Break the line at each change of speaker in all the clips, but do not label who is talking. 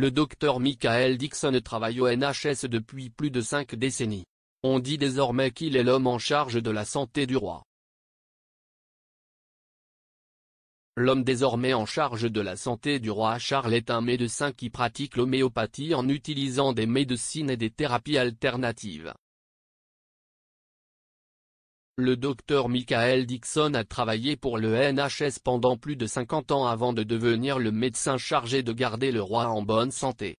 Le docteur Michael Dixon travaille au NHS depuis plus de cinq décennies. On dit désormais qu'il est l'homme en charge de la santé du roi. L'homme désormais en charge de la santé du roi Charles est un médecin qui pratique l'homéopathie en utilisant des médecines et des thérapies alternatives. Le docteur Michael Dixon a travaillé pour le NHS pendant plus de 50 ans avant de devenir le médecin chargé de garder le roi en bonne santé.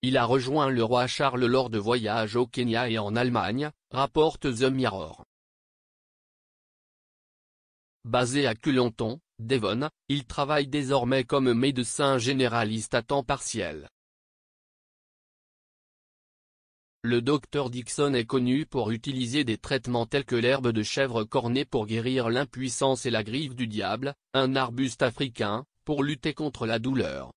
Il a rejoint le roi Charles lors de voyages au Kenya et en Allemagne, rapporte The Mirror. Basé à Culonton, Devon, il travaille désormais comme médecin généraliste à temps partiel. Le docteur Dixon est connu pour utiliser des traitements tels que l'herbe de chèvre cornée pour guérir l'impuissance et la griffe du diable, un arbuste africain, pour lutter contre la douleur.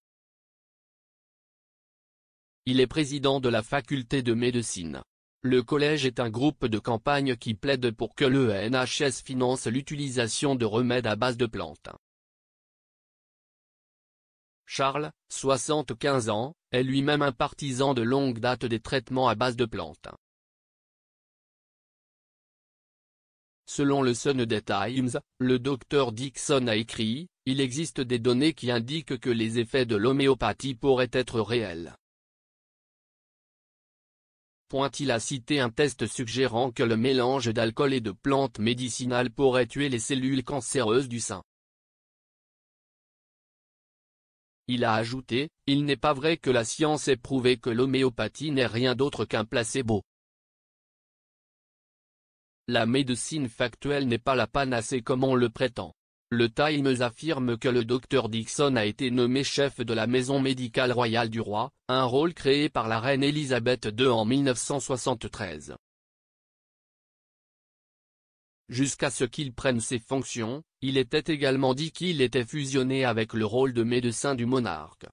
Il est président de la faculté de médecine. Le collège est un groupe de campagne qui plaide pour que le NHS finance l'utilisation de remèdes à base de plantes. Charles, 75 ans, est lui-même un partisan de longue date des traitements à base de plantes. Selon le Sunday Times, le docteur Dixon a écrit, il existe des données qui indiquent que les effets de l'homéopathie pourraient être réels. Point il a cité un test suggérant que le mélange d'alcool et de plantes médicinales pourrait tuer les cellules cancéreuses du sein. Il a ajouté, il n'est pas vrai que la science ait prouvé que l'homéopathie n'est rien d'autre qu'un placebo. La médecine factuelle n'est pas la panacée comme on le prétend. Le Times affirme que le docteur Dixon a été nommé chef de la maison médicale royale du roi, un rôle créé par la reine Elisabeth II en 1973. Jusqu'à ce qu'il prenne ses fonctions, il était également dit qu'il était fusionné avec le rôle de médecin du monarque.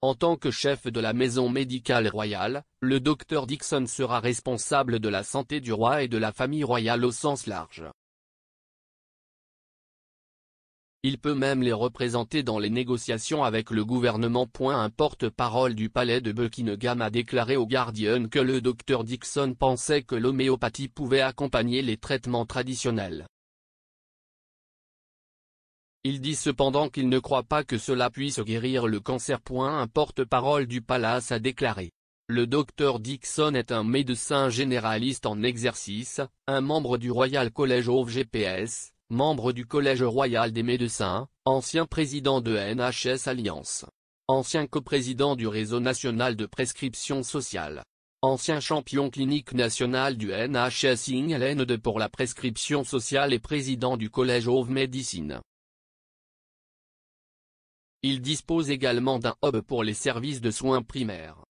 En tant que chef de la maison médicale royale, le docteur Dixon sera responsable de la santé du roi et de la famille royale au sens large. Il peut même les représenter dans les négociations avec le gouvernement. Un porte-parole du palais de Buckingham a déclaré au Guardian que le docteur Dixon pensait que l'homéopathie pouvait accompagner les traitements traditionnels. Il dit cependant qu'il ne croit pas que cela puisse guérir le cancer. Un porte-parole du palace a déclaré. Le docteur Dixon est un médecin généraliste en exercice, un membre du Royal College of GPS, membre du Collège royal des médecins, ancien président de NHS Alliance, ancien coprésident du réseau national de prescription sociale, ancien champion clinique national du NHS England pour la prescription sociale et président du Collège of Medicine. Il dispose également d'un hub pour les services de soins primaires.